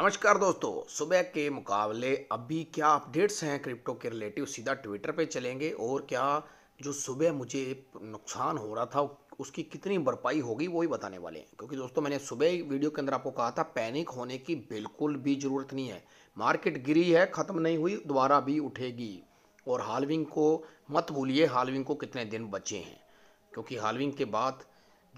नमस्कार दोस्तों सुबह के मुकाबले अभी क्या अपडेट्स हैं क्रिप्टो के रिलेटिव सीधा ट्विटर पे चलेंगे और क्या जो सुबह मुझे नुकसान हो रहा था उसकी कितनी भरपाई होगी वो ही बताने वाले हैं क्योंकि दोस्तों मैंने सुबह वीडियो के अंदर आपको कहा था पैनिक होने की बिल्कुल भी ज़रूरत नहीं है मार्केट गिरी है ख़त्म नहीं हुई दोबारा भी उठेगी और हालविंग को मत भूलिए हालविंग को कितने दिन बचे हैं क्योंकि हालविंग के बाद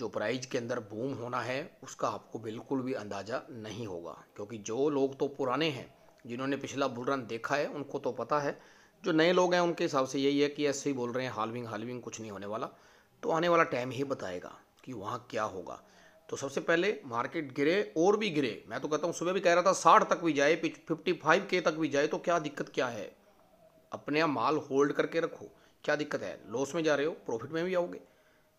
जो प्राइज के अंदर बूम होना है उसका आपको बिल्कुल भी अंदाज़ा नहीं होगा क्योंकि जो लोग तो पुराने हैं जिन्होंने पिछला बुल रन देखा है उनको तो पता है जो नए लोग हैं उनके हिसाब से यही है कि ऐसे ही बोल रहे हैं हालविंग हालविंग कुछ नहीं होने वाला तो आने वाला टाइम ही बताएगा कि वहाँ क्या होगा तो सबसे पहले मार्केट गिरे और भी गिरे मैं तो कहता हूँ सुबह भी कह रहा था साठ तक भी जाए फिफ्टी फाइव के तक भी जाए तो क्या दिक्कत क्या है अपने आप माल होल्ड करके रखो क्या दिक्कत है लॉस में जा रहे हो प्रॉफिट में भी आओगे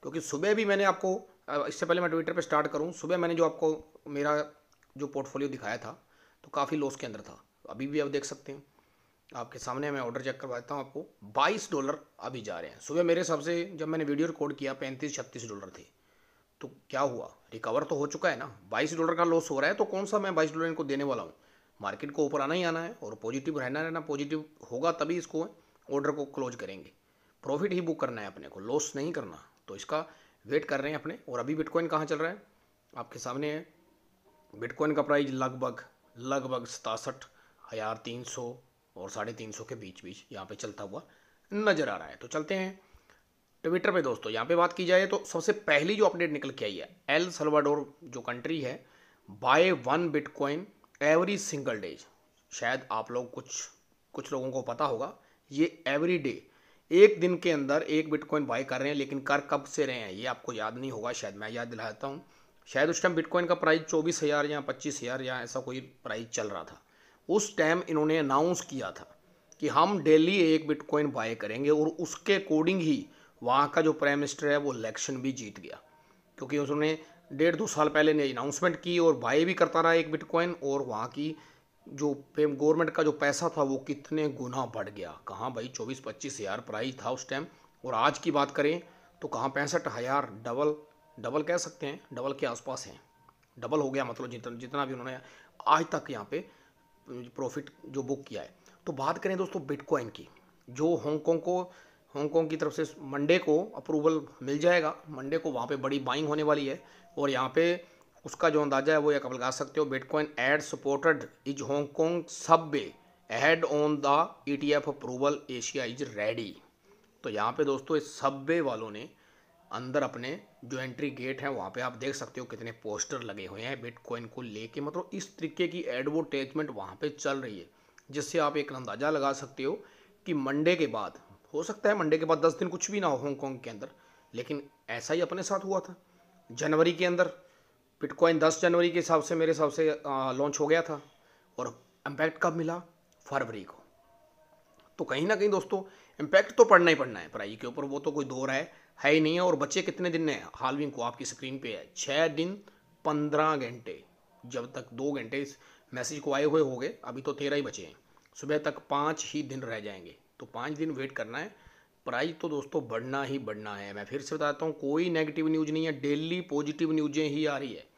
क्योंकि सुबह भी मैंने आपको इससे पहले मैं ट्विटर पे स्टार्ट करूँ सुबह मैंने जो आपको मेरा जो पोर्टफोलियो दिखाया था तो काफ़ी लॉस के अंदर था अभी भी आप देख सकते हैं आपके सामने मैं ऑर्डर चेक करवा देता हूँ आपको 22 डॉलर अभी जा रहे हैं सुबह मेरे हिसाब से जब मैंने वीडियो रिकॉर्ड किया पैंतीस छत्तीस डॉलर थे तो क्या हुआ रिकवर तो हो चुका है ना बाईस डॉलर का लॉस हो रहा है तो कौन सा मैं बाईस डॉलर इनको देने वाला हूँ मार्केट को ऊपर आना ही आना है और पॉजिटिव रहना रहना पॉजिटिव होगा तभी इसको ऑर्डर को क्लोज करेंगे प्रॉफिट ही बुक करना है अपने को लॉस नहीं करना तो इसका वेट कर रहे हैं अपने और अभी बिटकॉइन कहाँ चल रहा है आपके सामने है बिटकॉइन का प्राइस लगभग लगभग सतासठ हज़ार तीन सौ और साढ़े तीन सौ के बीच बीच यहाँ पे चलता हुआ नज़र आ रहा है तो चलते हैं ट्विटर पे दोस्तों यहाँ पे बात की जाए तो सबसे पहली जो अपडेट निकल के आई है एल सलवाडोर जो कंट्री है buy one bitcoin every single days शायद आप लोग कुछ कुछ लोगों को पता होगा ये एवरी डे एक दिन के अंदर एक बिटकॉइन बाय कर रहे हैं लेकिन कर कब से रहे हैं ये आपको याद नहीं होगा शायद मैं याद दिलाता हूँ शायद उस टाइम बिटकॉइन का प्राइस चौबीस हज़ार या पच्चीस हज़ार या ऐसा कोई प्राइस चल रहा था उस टाइम इन्होंने अनाउंस किया था कि हम डेली एक बिटकॉइन बाय करेंगे और उसके अकॉर्डिंग ही वहाँ का जो प्राइम मिनिस्टर है वो इलेक्शन भी जीत गया क्योंकि उसने डेढ़ दो साल पहले ने अनाउंसमेंट की और बाय भी करता रहा एक बिटकॉइन और वहाँ की जो गवर्नमेंट का जो पैसा था वो कितने गुना बढ़ गया कहाँ भाई चौबीस पच्चीस हज़ार प्राइस था उस टाइम और आज की बात करें तो कहाँ पैंसठ हज़ार डबल डबल कह सकते हैं डबल के आसपास हैं डबल हो गया मतलब जितना जितना भी उन्होंने आज तक यहाँ पे प्रॉफिट जो बुक किया है तो बात करें दोस्तों बिटकॉइन की जो हांगकॉन्ग को हांगकॉन्ग की तरफ से मंडे को अप्रूवल मिल जाएगा मंडे को वहाँ पे बड़ी बाइंग होने वाली है और यहाँ पे उसका जो अंदाजा है वो एक आप लगा सकते हो bitcoin ad supported is Hong Kong सब वे add on the E T F approval Asia is ready तो यहाँ पे दोस्तों इस सब वे वालों ने अंदर अपने जो एंट्री गेट है वहाँ पे आप देख सकते हो कितने पोस्टर लगे हुए हैं बिटकॉइन को लेके मतलब इस तरीके की एडवर्टेजमेंट वहाँ पे चल रही है जिससे आप एक अंदाज़ा लगा सकते हो कि मंडे के बाद हो सकता है मंडे के बाद दस दिन कुछ भी ना हो हांगकॉन्ग के अंदर लेकिन ऐसा ही अपने साथ हुआ था जनवरी के अंदर बिटकॉइन 10 जनवरी के हिसाब से मेरे हिसाब से लॉन्च हो गया था और इम्पैक्ट कब मिला फरवरी को तो कहीं ना कहीं दोस्तों इम्पैक्ट तो पढ़ना ही पड़ना है पढ़ाई के ऊपर वो तो कोई दो है, है ही नहीं है और बच्चे कितने दिन हैं हालविंग को आपकी स्क्रीन पे है छः दिन पंद्रह घंटे जब तक दो घंटे इस मैसेज को आए हुए हो गए अभी तो तेरह ही बचे हैं सुबह तक पाँच ही दिन रह जाएंगे तो पाँच दिन वेट करना है प्राइस तो दोस्तों बढ़ना ही बढ़ना है मैं फिर से बताता हूँ कोई नेगेटिव न्यूज़ नहीं है डेली पॉजिटिव न्यूज़ें ही आ रही है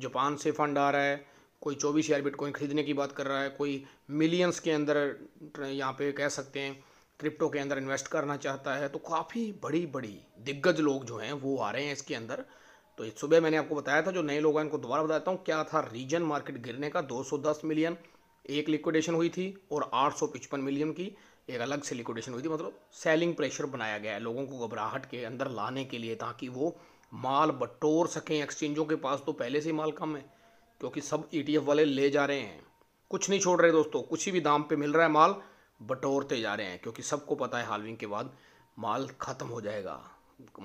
जापान से फंड आ रहा है कोई चौबीस हज़ार बिटकॉइन ख़रीदने की बात कर रहा है कोई मिलियंस के अंदर यहाँ पे कह सकते हैं क्रिप्टो के अंदर इन्वेस्ट करना चाहता है तो काफ़ी बड़ी बड़ी दिग्गज लोग जो हैं वो आ रहे हैं इसके अंदर तो इस सुबह मैंने आपको बताया था जो नए लोग हैं इनको दोबारा बताता हूँ क्या था रीजन मार्केट गिरने का 210 मिलियन एक लिक्विडेशन हुई थी और आठ मिलियन की एक अलग से लिक्विडेशन हुई थी मतलब सेलिंग प्रेशर बनाया गया है लोगों को घबराहट के अंदर लाने के लिए ताकि वो माल बटोर सकें एक्सचेंजों के पास तो पहले से ही माल कम है क्योंकि सब ई e वाले ले जा रहे हैं कुछ नहीं छोड़ रहे दोस्तों कुछ ही भी दाम पर मिल रहा है माल बटोरते जा रहे हैं क्योंकि सबको पता है हालविंग के बाद माल ख़त्म हो जाएगा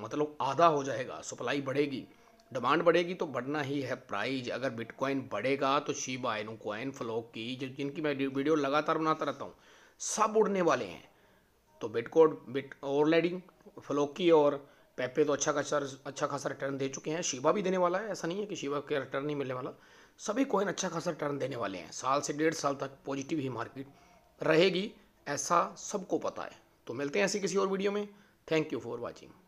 मतलब आधा हो जाएगा सप्लाई बढ़ेगी डिमांड बढ़ेगी तो बढ़ना ही है प्राइस अगर बिटकॉइन बढ़ेगा तो शिबा इनु कॉइन फ्लो की जो जिनकी मैं वीडियो लगातार बनाता रहता हूँ सब उड़ने वाले हैं तो बिटकॉइन बिट ओवरलेडिंग फ्लोकी और पेपे तो अच्छा खासा अच्छा खासा रिटर्न दे चुके हैं शिवा भी देने वाला है ऐसा नहीं है कि शिवा के रिटर्न नहीं मिलने वाला सभी कोइन अच्छा खासा रिटर्न देने वाले हैं साल से डेढ़ साल तक पॉजिटिव ही मार्केट रहेगी ऐसा सबको पता है तो मिलते हैं ऐसी किसी और वीडियो में थैंक यू फॉर वॉचिंग